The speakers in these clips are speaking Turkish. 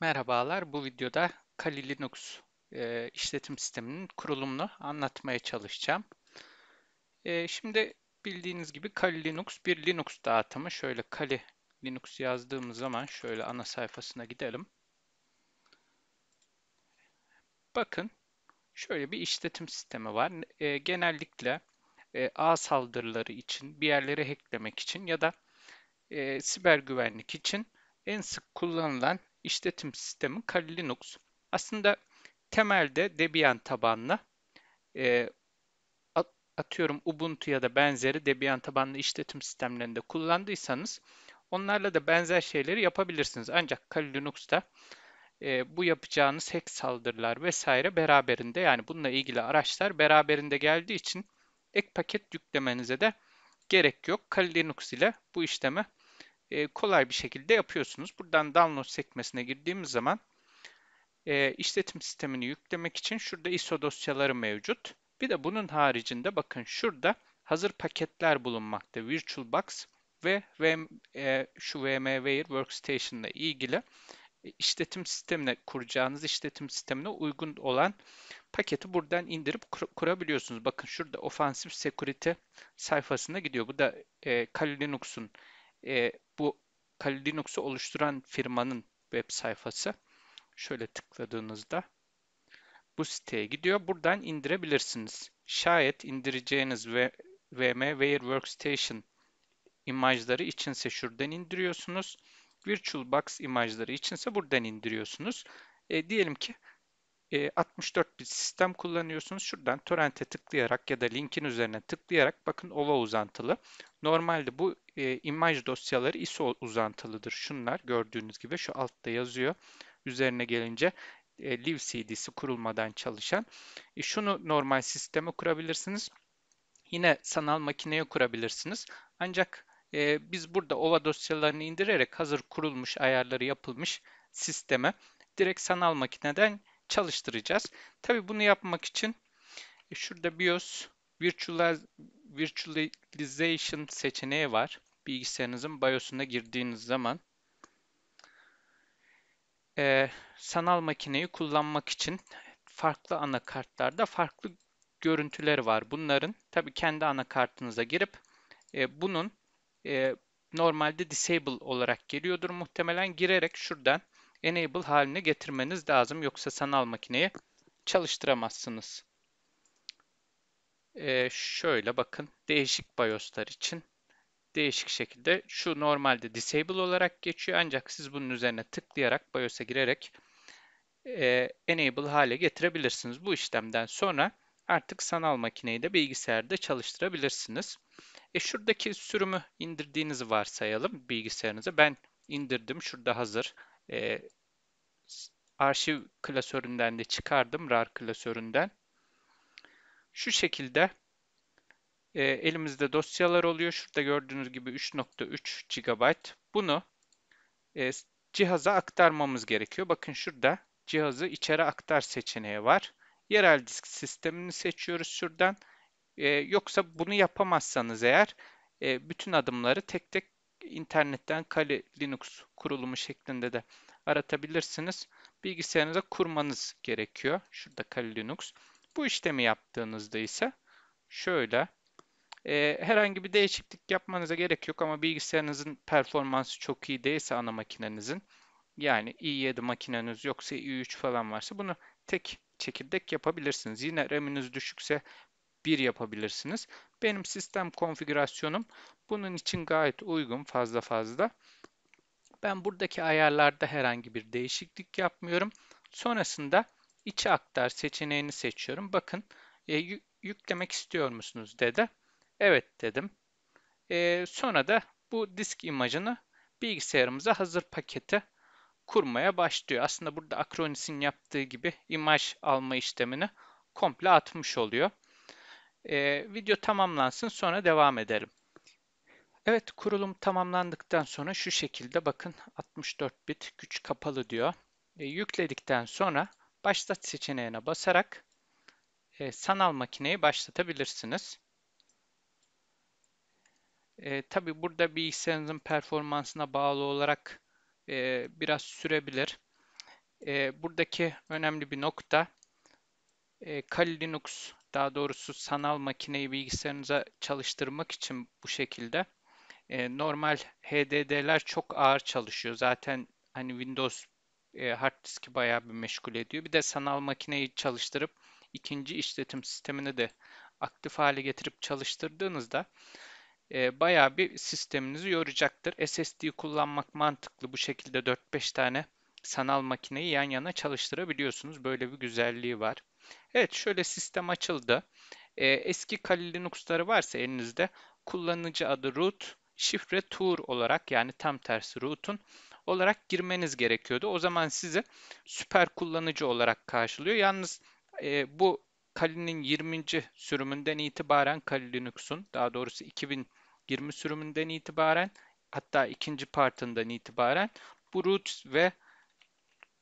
Merhabalar, bu videoda Kali Linux e, işletim sisteminin kurulumunu anlatmaya çalışacağım. E, şimdi bildiğiniz gibi Kali Linux bir Linux dağıtımı. Şöyle Kali Linux yazdığımız zaman şöyle ana sayfasına gidelim. Bakın şöyle bir işletim sistemi var. E, genellikle e, ağ saldırıları için, bir yerlere hacklemek için ya da e, siber güvenlik için en sık kullanılan işletim sistemi Kali Linux. Aslında temelde Debian tabanlı e, atıyorum Ubuntu ya da benzeri Debian tabanlı işletim sistemlerinde kullandıysanız onlarla da benzer şeyleri yapabilirsiniz. Ancak Kali Linux'ta e, bu yapacağınız hack saldırılar vesaire beraberinde yani bununla ilgili araçlar beraberinde geldiği için ek paket yüklemenize de gerek yok. Kali Linux ile bu işlemi e, kolay bir şekilde yapıyorsunuz. Buradan download sekmesine girdiğimiz zaman e, işletim sistemini yüklemek için şurada ISO dosyaları mevcut. Bir de bunun haricinde bakın şurada hazır paketler bulunmakta. VirtualBox ve e, şu VMware Workstation ile ilgili işletim sistemine kuracağınız işletim sistemine uygun olan paketi buradan indirip kur kurabiliyorsunuz. Bakın şurada Offensive Security sayfasına gidiyor. Bu da e, Kali Linux'un e, bu Kali Linux'u oluşturan firmanın web sayfası. Şöyle tıkladığınızda bu siteye gidiyor. Buradan indirebilirsiniz. Şayet indireceğiniz VMware Workstation imajları içinse şuradan indiriyorsunuz. VirtualBox imajları içinse buradan indiriyorsunuz. E, diyelim ki e, 64 bit sistem kullanıyorsunuz. Şuradan torrent'e tıklayarak ya da linkin üzerine tıklayarak bakın OVA uzantılı. Normalde bu e, imaj dosyaları ISO uzantılıdır. Şunlar gördüğünüz gibi şu altta yazıyor. Üzerine gelince e, Live CD'si kurulmadan çalışan. E, şunu normal sisteme kurabilirsiniz. Yine sanal makineye kurabilirsiniz. Ancak e, biz burada OVA dosyalarını indirerek hazır kurulmuş ayarları yapılmış sisteme direkt sanal makineden çalıştıracağız. Tabii bunu yapmak için e, şurada BIOS Virtualization seçeneği var. Bilgisayarınızın BIOS'una girdiğiniz zaman e, sanal makineyi kullanmak için farklı anakartlarda farklı görüntüleri var. Bunların tabii kendi anakartınıza girip e, bunun normalde disable olarak geliyordur muhtemelen girerek şuradan enable haline getirmeniz lazım. Yoksa sanal makineyi çalıştıramazsınız. Ee, şöyle bakın değişik BIOS'lar için değişik şekilde şu normalde disable olarak geçiyor ancak siz bunun üzerine tıklayarak BIOS'a girerek e, enable hale getirebilirsiniz. Bu işlemden sonra artık sanal makineyi de bilgisayarda çalıştırabilirsiniz. E şuradaki sürümü indirdiğinizi varsayalım bilgisayarınıza. Ben indirdim şurada hazır e, arşiv klasöründen de çıkardım RAR klasöründen. Şu şekilde e, elimizde dosyalar oluyor. Şurada gördüğünüz gibi 3.3 GB. Bunu e, cihaza aktarmamız gerekiyor. Bakın şurada cihazı içeri aktar seçeneği var. Yerel disk sistemini seçiyoruz şuradan. E, yoksa bunu yapamazsanız eğer e, bütün adımları tek tek internetten Kali Linux kurulumu şeklinde de aratabilirsiniz. Bilgisayarınıza kurmanız gerekiyor. Şurada Kali Linux. Bu işlemi yaptığınızda ise şöyle e, herhangi bir değişiklik yapmanıza gerek yok ama bilgisayarınızın performansı çok iyi değilse ana makinenizin yani i7 makineniz yoksa i3 falan varsa bunu tek çekirdek yapabilirsiniz. Yine RAM'iniz düşükse 1 yapabilirsiniz. Benim sistem konfigürasyonum bunun için gayet uygun fazla fazla. Ben buradaki ayarlarda herhangi bir değişiklik yapmıyorum. Sonrasında içe aktar seçeneğini seçiyorum. Bakın e, yüklemek istiyor musunuz dedi. Evet dedim. E, sonra da bu disk imajını bilgisayarımıza hazır pakete kurmaya başlıyor. Aslında burada Acronis'in yaptığı gibi imaj alma işlemini komple atmış oluyor. E, video tamamlansın sonra devam edelim. Evet kurulum tamamlandıktan sonra şu şekilde bakın 64 bit güç kapalı diyor. E, yükledikten sonra başlat seçeneğine basarak e, sanal makineyi başlatabilirsiniz. E, Tabi burada bilgisayarınızın performansına bağlı olarak e, biraz sürebilir. E, buradaki önemli bir nokta e, Kali Linux daha doğrusu sanal makineyi bilgisayarınıza çalıştırmak için bu şekilde. E, normal HDD'ler çok ağır çalışıyor. Zaten hani Windows e, hard diski bayağı bir meşgul ediyor. Bir de sanal makineyi çalıştırıp ikinci işletim sistemini de aktif hale getirip çalıştırdığınızda e, bayağı bir sisteminizi yoracaktır. SSD kullanmak mantıklı. Bu şekilde 4-5 tane sanal makineyi yan yana çalıştırabiliyorsunuz. Böyle bir güzelliği var. Evet şöyle sistem açıldı. Ee, eski Kali Linux'ları varsa elinizde kullanıcı adı root, şifre tour olarak yani tam tersi root'un olarak girmeniz gerekiyordu. O zaman sizi süper kullanıcı olarak karşılıyor. Yalnız e, bu Kali'nin 20. sürümünden itibaren Kali Linux'un daha doğrusu 2020 sürümünden itibaren hatta ikinci partından itibaren bu root ve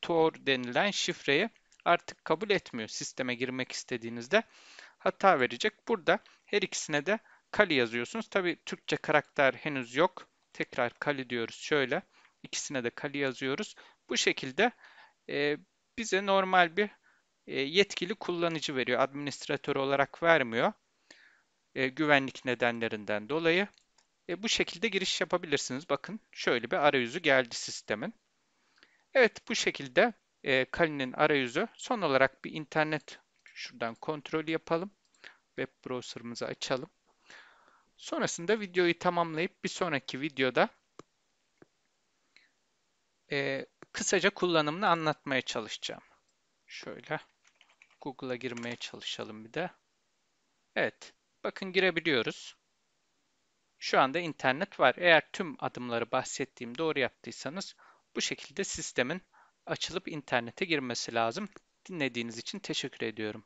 Tor denilen şifreyi artık kabul etmiyor sisteme girmek istediğinizde. Hata verecek. Burada her ikisine de Kali yazıyorsunuz. Tabi Türkçe karakter henüz yok. Tekrar Kali diyoruz şöyle. İkisine de Kali yazıyoruz. Bu şekilde e, bize normal bir e, yetkili kullanıcı veriyor. Administratör olarak vermiyor. E, güvenlik nedenlerinden dolayı. E, bu şekilde giriş yapabilirsiniz. Bakın şöyle bir arayüzü geldi sistemin. Evet bu şekilde e, Kali'nin arayüzü. Son olarak bir internet şuradan kontrol yapalım. Web browser'ımızı açalım. Sonrasında videoyu tamamlayıp bir sonraki videoda e, kısaca kullanımını anlatmaya çalışacağım. Şöyle Google'a girmeye çalışalım bir de. Evet, bakın girebiliyoruz. Şu anda internet var. Eğer tüm adımları bahsettiğim doğru yaptıysanız bu şekilde sistemin açılıp internete girmesi lazım. Dinlediğiniz için teşekkür ediyorum.